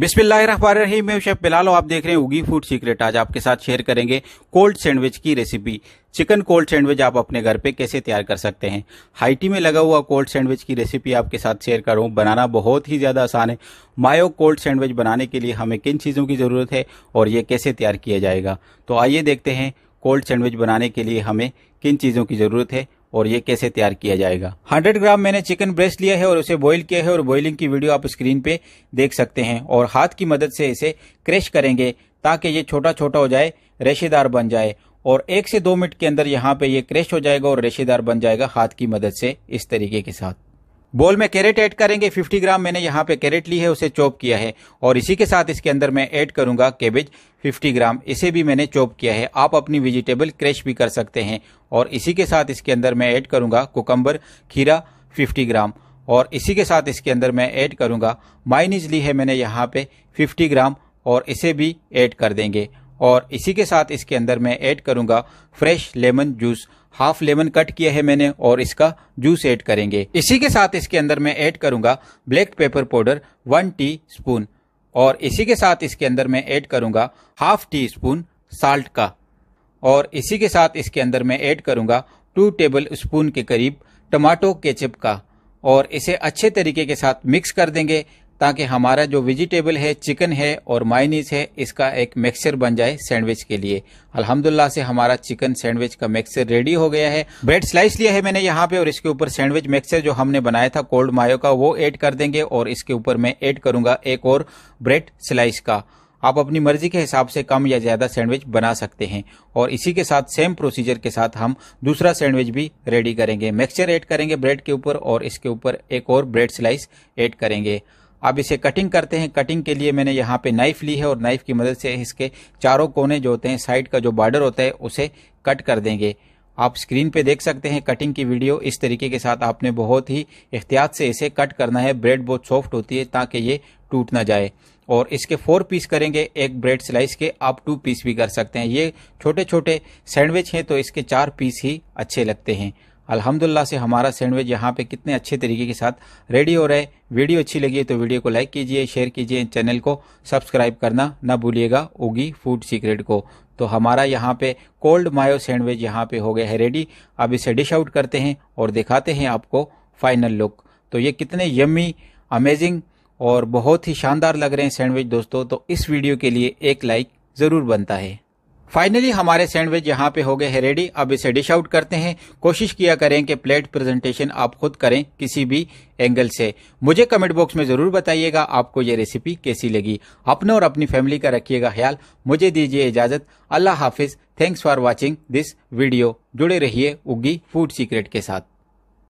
रही मैं शेफ बिलाल आप देख रहे हैं उगी फूड सीक्रेट आज आपके साथ शेयर करेंगे कोल्ड सैंडविच की रेसिपी चिकन कोल्ड सैंडविच आप अपने घर पे कैसे तैयार कर सकते हैं हाइटी में लगा हुआ कोल्ड सैंडविच की रेसिपी आपके साथ शेयर कर रहा हूँ बनाना बहुत ही ज़्यादा आसान है मायो कोल्ड सैंडविच बनाने के लिए हमें किन चीज़ों की ज़रूरत है और ये कैसे तैयार किया जाएगा तो आइए देखते हैं कोल्ड सैंडविच बनाने के लिए हमें किन चीज़ों की ज़रूरत है और ये कैसे तैयार किया जाएगा 100 ग्राम मैंने चिकन ब्रेस्ट लिया है और उसे बॉईल किया है और बॉइलिंग की वीडियो आप स्क्रीन पे देख सकते हैं और हाथ की मदद से इसे क्रश करेंगे ताकि ये छोटा छोटा हो जाए रेशेदार बन जाए और एक से दो मिनट के अंदर यहाँ पे ये क्रश हो जाएगा और रेशेदार बन जाएगा हाथ की मदद से इस तरीके के साथ बोल में कैरेट ऐड करेंगे 50 ग्राम मैंने यहाँ पे कैरेट ली है उसे चॉप किया है और इसी के साथ इसके अंदर मैं ऐड करूंगा केबेज 50 ग्राम इसे भी मैंने चॉप किया है आप अपनी वेजिटेबल क्रश भी कर सकते हैं और इसी के साथ इसके अंदर मैं ऐड करूंगा कोकम्बर खीरा 50 ग्राम और इसी के साथ इसके अंदर मैं ऐड करूंगा माइनिज ली है मैंने यहाँ पे 50 ग्राम और इसे भी ऐड कर देंगे और इसी के साथ इसके अंदर मैं ऐड करूंगा fresh lemon juice half lemon cut किया है मैंने और इसका जूस ऐड करेंगे इसी के साथ इसके अंदर मैं ऐड करूंगा black pepper powder one teaspoon और इसी के साथ इसके अंदर मैं ऐड करूंगा हाफ टी स्पून साल्ट का और इसी के साथ इसके अंदर मैं ऐड करूंगा टू टेबल स्पून के करीब टमाटो केचप का और इसे अच्छे तरीके के साथ मिक्स कर देंगे ताकि हमारा जो वेजिटेबल है चिकन है और माइनीस है इसका एक मिक्सचर बन जाए सैंडविच के लिए अल्हम्दुलिल्लाह से हमारा चिकन सैंडविच का मिक्सचर रेडी हो गया है ब्रेड स्लाइस लिया है मैंने यहाँ पे और इसके ऊपर सैंडविच मिक्सचर जो हमने बनाया था कोल्ड मायो का वो ऐड कर देंगे और इसके ऊपर मैं ऐड करूंगा एक और ब्रेड स्लाइस का आप अपनी मर्जी के हिसाब से कम या ज्यादा सैंडविच बना सकते हैं और इसी के साथ सेम प्रोसीजर के साथ हम दूसरा सैंडविच भी रेडी करेंगे मिक्सचर ऐड करेंगे ब्रेड के ऊपर और इसके ऊपर एक और ब्रेड स्लाइस ऐड करेंगे अब इसे कटिंग करते हैं कटिंग के लिए मैंने यहाँ पे नाइफ ली है और नाइफ की मदद से इसके चारों कोने जो होते हैं साइड का जो बॉर्डर होता है उसे कट कर देंगे आप स्क्रीन पे देख सकते हैं कटिंग की वीडियो इस तरीके के साथ आपने बहुत ही एहतियात से इसे कट करना है ब्रेड बहुत सॉफ्ट होती है ताकि ये टूट ना जाए और इसके फोर पीस करेंगे एक ब्रेड स्लाइस के आप टू पीस भी कर सकते हैं ये छोटे छोटे सैंडविच हैं तो इसके चार पीस ही अच्छे लगते हैं अल्हम्दुलिल्लाह से हमारा सैंडविच यहाँ पे कितने अच्छे तरीके के साथ रेडी हो रहा है वीडियो अच्छी लगी है तो वीडियो को लाइक कीजिए शेयर कीजिए चैनल को सब्सक्राइब करना ना भूलिएगा ओगी फूड सीक्रेट को तो हमारा यहाँ पे कोल्ड मायो सैंडविच यहाँ पे हो गया है रेडी अब इसे डिश आउट करते हैं और दिखाते हैं आपको फाइनल लुक तो ये कितने यम्मी अमेजिंग और बहुत ही शानदार लग रहे हैं सैंडविच दोस्तों तो इस वीडियो के लिए एक लाइक ज़रूर बनता है फाइनली हमारे सैंडविच यहाँ पे हो गए हैं रेडी अब इसे डिश आउट करते हैं कोशिश किया करें कि प्लेट प्रेजेंटेशन आप खुद करें किसी भी एंगल से मुझे कमेंट बॉक्स में ज़रूर बताइएगा आपको ये रेसिपी कैसी लगी अपने और अपनी फैमिली का रखिएगा ख्याल मुझे दीजिए इजाज़त अल्लाह हाफिज़ thanks for watching this video जुड़े रहिए उगी फूड सीक्रेट के साथ